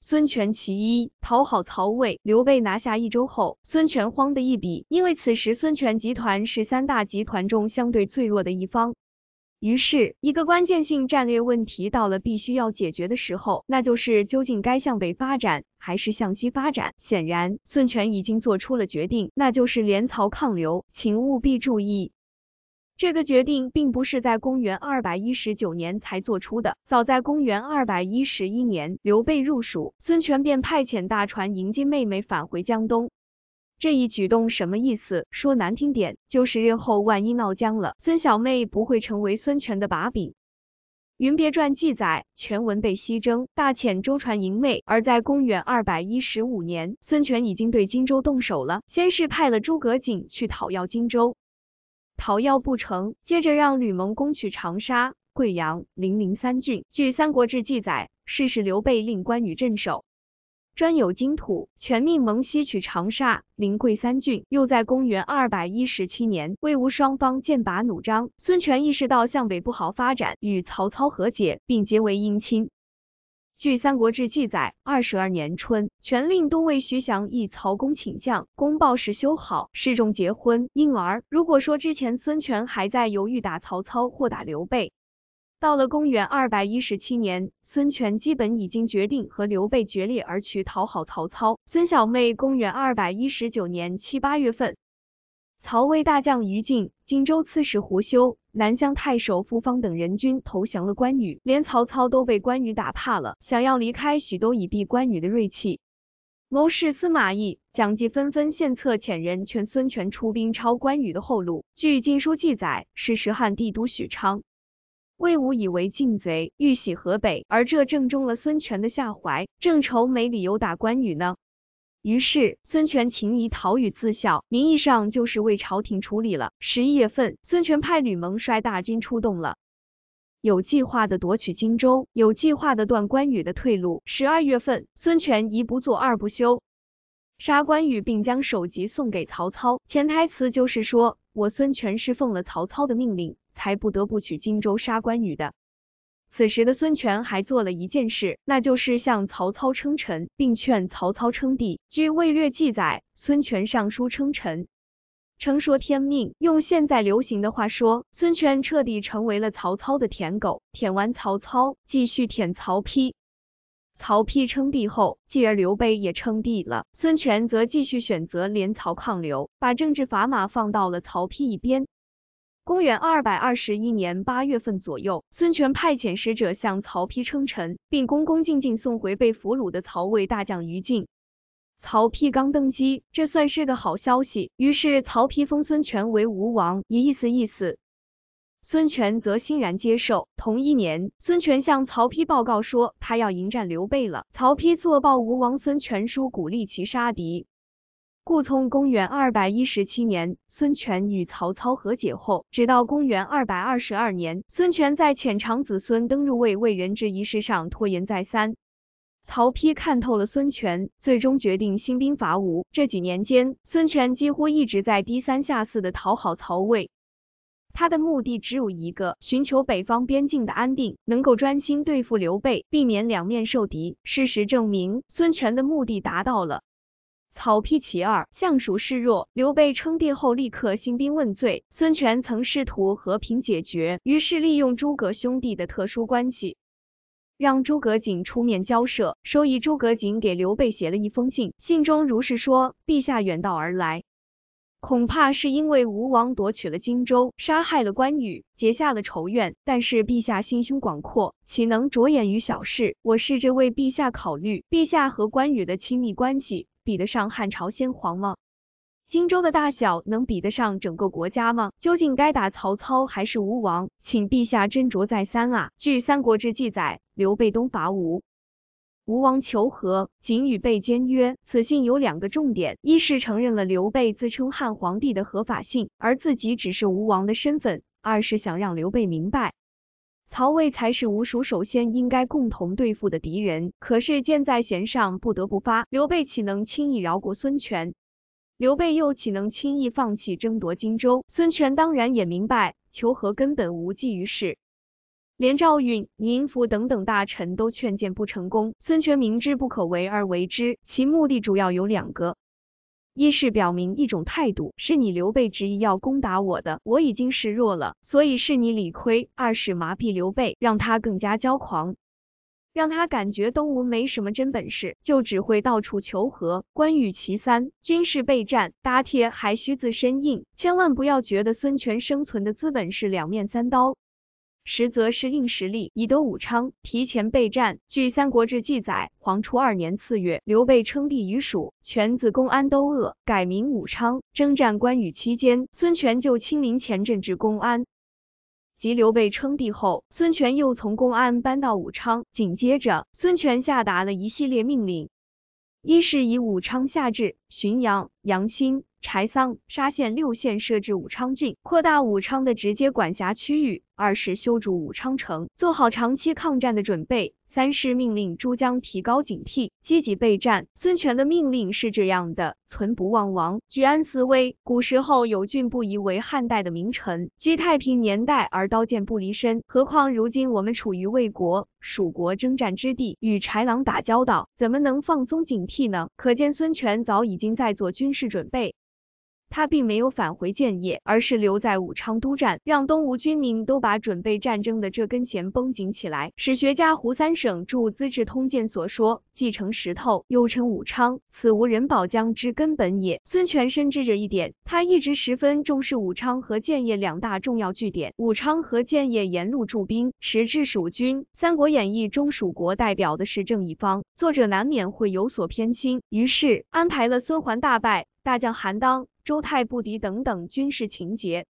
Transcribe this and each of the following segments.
孙权其一，讨好曹魏。刘备拿下益州后，孙权慌得一笔，因为此时孙权集团是三大集团中相对最弱的一方。于是，一个关键性战略问题到了必须要解决的时候，那就是究竟该向北发展，还是向西发展？显然，孙权已经做出了决定，那就是联曹抗刘，请务必注意。这个决定并不是在公元二百一十九年才做出的，早在公元二百一十一年，刘备入蜀，孙权便派遣大船迎接妹妹返回江东。这一举动什么意思？说难听点，就是日后万一闹僵了，孙小妹不会成为孙权的把柄。《云别传》记载，全文被西征，大遣舟船迎妹。而在公元二百一十五年，孙权已经对荆州动手了，先是派了诸葛瑾去讨要荆州。讨要不成，接着让吕蒙攻取长沙、桂阳、零陵三郡。据《三国志》记载，是使刘备令关羽镇守，专有荆土。全命蒙西取长沙、临桂三郡。又在公元二百一十七年，魏吴双方剑拔弩张，孙权意识到向北不好发展，与曹操和解，并结为姻亲。据《三国志》记载，二十二年春，权令都尉徐翔以曹公请降，公报事修好，示众结婚。因而，如果说之前孙权还在犹豫打曹操或打刘备，到了公元二百一十七年，孙权基本已经决定和刘备决裂，而去讨好曹操。孙小妹，公元二百一十九年七八月份。曹魏大将于禁、荆州刺史胡修、南乡太守傅方等人均投降了关羽，连曹操都被关羽打怕了，想要离开许都以避关羽的锐气。谋士司马懿、蒋济纷纷献策，遣人劝孙权出兵抄关羽的后路。据《晋书》记载，是时汉帝都许昌，魏武以为晋贼欲袭河北，而这正中了孙权的下怀，正愁没理由打关羽呢。于是，孙权请以陶宇自效，名义上就是为朝廷处理了。十一月份，孙权派吕蒙率大军出动了，有计划的夺取荆州，有计划的断关羽的退路。十二月份，孙权一不做二不休，杀关羽，并将首级送给曹操。潜台词就是说，我孙权是奉了曹操的命令，才不得不取荆州杀关羽的。此时的孙权还做了一件事，那就是向曹操称臣，并劝曹操称帝。据《魏略》记载，孙权上书称臣，称说天命。用现在流行的话说，孙权彻底成为了曹操的舔狗，舔完曹操，继续舔曹丕。曹丕称帝后，继而刘备也称帝了，孙权则继续选择联曹抗刘，把政治砝码放到了曹丕一边。公元二百二十一年八月份左右，孙权派遣使者向曹丕称臣，并恭恭敬敬送回被俘虏的曹魏大将于禁。曹丕刚登基，这算是个好消息，于是曹丕封孙权为吴王，意思意思。孙权则欣然接受。同一年，孙权向曹丕报告说，他要迎战刘备了。曹丕作《报吴王孙权书》，鼓励其杀敌。故从公元二百一十七年孙权与曹操和解后，直到公元二百二十二年，孙权在遣长子孙登入魏为人质仪式上拖延再三，曹丕看透了孙权，最终决定兴兵伐吴。这几年间，孙权几乎一直在低三下四的讨好曹魏，他的目的只有一个，寻求北方边境的安定，能够专心对付刘备，避免两面受敌。事实证明，孙权的目的达到了。曹丕其二，相熟示弱。刘备称帝后，立刻兴兵问罪。孙权曾试图和平解决，于是利用诸葛兄弟的特殊关系，让诸葛瑾出面交涉。收意诸葛瑾给刘备写了一封信，信中如是说：陛下远道而来。恐怕是因为吴王夺取了荆州，杀害了关羽，结下了仇怨。但是陛下心胸广阔，岂能着眼于小事？我试着为陛下考虑：陛下和关羽的亲密关系，比得上汉朝先皇吗？荆州的大小，能比得上整个国家吗？究竟该打曹操还是吴王？请陛下斟酌再三啊！据《三国志》记载，刘备东伐吴。吴王求和，仅与被笺约。此信有两个重点，一是承认了刘备自称汉皇帝的合法性，而自己只是吴王的身份；二是想让刘备明白，曹魏才是吴蜀首先应该共同对付的敌人。可是箭在弦上，不得不发，刘备岂能轻易饶过孙权？刘备又岂能轻易放弃争夺荆州？孙权当然也明白，求和根本无济于事。连赵云、宁福等等大臣都劝谏不成功，孙权明知不可为而为之，其目的主要有两个：一是表明一种态度，是你刘备执意要攻打我的，我已经示弱了，所以是你理亏；二是麻痹刘备，让他更加骄狂，让他感觉东吴没什么真本事，就只会到处求和。关羽其三，军事备战，打铁还需自身硬，千万不要觉得孙权生存的资本是两面三刀。实则是硬实力，以得武昌提前备战。据《三国志》记载，黄初二年四月，刘备称帝于蜀，权子公安都恶改名武昌。征战关羽期间，孙权就亲临前镇至公安。及刘备称帝后，孙权又从公安搬到武昌。紧接着，孙权下达了一系列命令：一是以武昌下至浔阳、阳新、柴桑、沙县六县设置武昌郡，扩大武昌的直接管辖区域。二是修筑武昌城，做好长期抗战的准备；三是命令诸将提高警惕，积极备战。孙权的命令是这样的：存不忘亡，居安思危。古时候有郡不疑为汉代的名臣，居太平年代而刀剑不离身，何况如今我们处于魏国、蜀国征战之地，与豺狼打交道，怎么能放松警惕呢？可见孙权早已经在做军事准备。他并没有返回建业，而是留在武昌督战，让东吴军民都把准备战争的这根弦绷紧起来。史学家胡三省著《资治通鉴》所说：“继承石头，又称武昌，此无人保江之根本也。”孙权深知这一点，他一直十分重视武昌和建业两大重要据点。武昌和建业沿路驻兵，实质蜀军。《三国演义》中蜀国代表的是正义方，作者难免会有所偏心，于是安排了孙桓大败大将韩当。周泰不敌等等军事情节，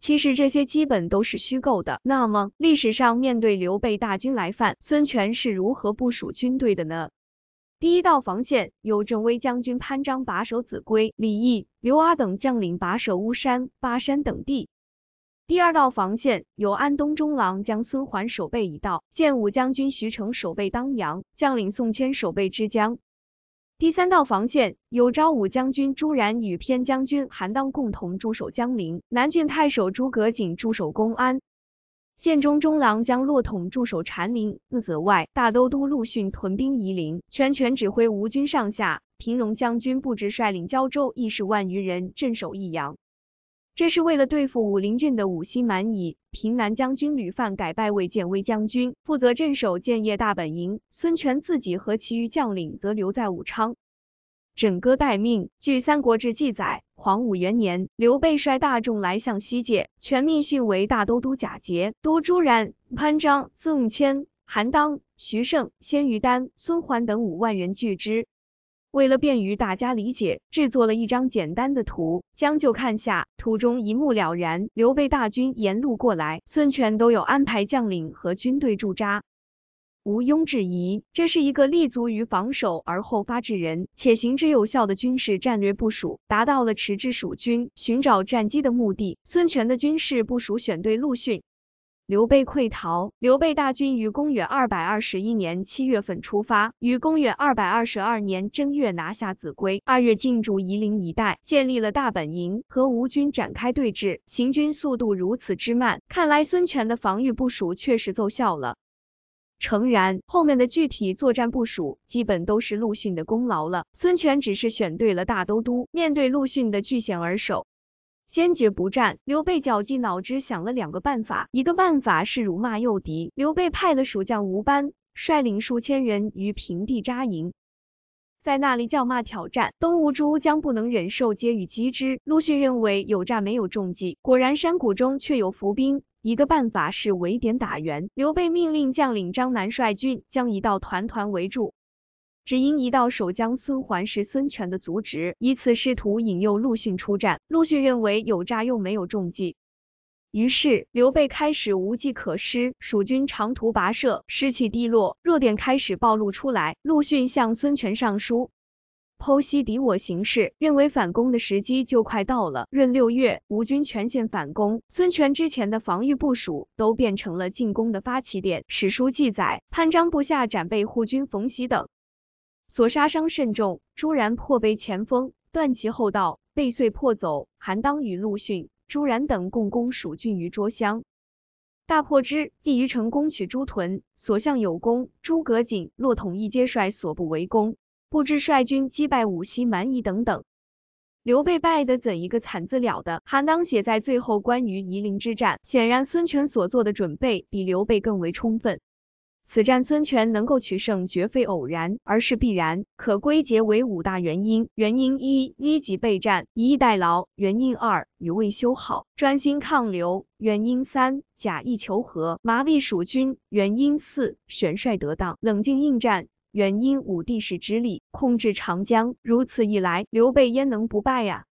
其实这些基本都是虚构的。那么历史上面对刘备大军来犯，孙权是如何部署军队的呢？第一道防线由镇威将军潘璋把守秭归，李毅、刘阿等将领把守巫山、巴山等地。第二道防线由安东中郎将孙桓守备一道，建武将军徐成守备当阳，将领宋谦守备枝江。第三道防线有昭武将军朱然与偏将军韩当共同驻守江陵，南郡太守诸葛瑾驻守公安，建中中郎将骆统驻守禅陵，自泽外，大都督陆逊屯兵夷陵，全权指挥吴军上下。平戎将军布置率领胶州，一十万余人镇守益阳。这是为了对付武陵郡的五溪蛮夷，平南将军吕范改拜为建威将军，负责镇守建业大本营。孙权自己和其余将领则留在武昌，枕戈待命。据《三国志》记载，黄武元年，刘备率大众来向西界，全命训为大都督，贾杰都朱然、潘璋、宋谦、韩当、徐盛、先于丹、孙桓等五万人拒之。为了便于大家理解，制作了一张简单的图，将就看下。图中一目了然，刘备大军沿路过来，孙权都有安排将领和军队驻扎。毋庸置疑，这是一个立足于防守而后发制人且行之有效的军事战略部署，达到了迟滞蜀军、寻找战机的目的。孙权的军事部署选对陆逊。刘备溃逃，刘备大军于公元二百二十一年七月份出发，于公元二百二十二年正月拿下秭归，二月进驻夷陵一带，建立了大本营，和吴军展开对峙。行军速度如此之慢，看来孙权的防御部署确实奏效了。诚然，后面的具体作战部署基本都是陆逊的功劳了，孙权只是选对了大都督，面对陆逊的据险而守。坚决不战。刘备绞尽脑汁想了两个办法，一个办法是辱骂诱敌。刘备派了蜀将吴班率领数千人于平地扎营，在那里叫骂挑战，东吴诸将不能忍受，皆与击之。陆逊认为有诈没有中计，果然山谷中却有伏兵。一个办法是围点打援。刘备命令将领张南率军将一道团团围住。只因一道守将孙桓是孙权的族侄，以此试图引诱陆逊出战。陆逊认为有诈又没有中计，于是刘备开始无计可施。蜀军长途跋涉，士气低落，弱点开始暴露出来。陆逊向孙权上书，剖析敌我形势，认为反攻的时机就快到了。闰六月，吴军全线反攻，孙权之前的防御部署都变成了进攻的发起点。史书记载，潘璋部下斩备护军冯习等。所杀伤甚重，朱然破背前锋，断其后道，被遂破走。韩当与陆逊、朱然等共攻蜀郡于涿乡，大破之，必于城攻取朱屯，所向有功。诸葛瑾、骆统一皆率所部为攻，不知率军击败武西蛮夷等等。刘备败的怎一个惨字了得！韩当写在最后，关于夷陵之战，显然孙权所做的准备比刘备更为充分。此战孙权能够取胜，绝非偶然，而是必然，可归结为五大原因。原因一，一级备战，以逸待劳；原因二，与未修好，专心抗刘；原因三，假意求和，麻痹蜀军；原因四，玄帅得当，冷静应战；原因五，地势之力，控制长江。如此一来，刘备焉能不败呀？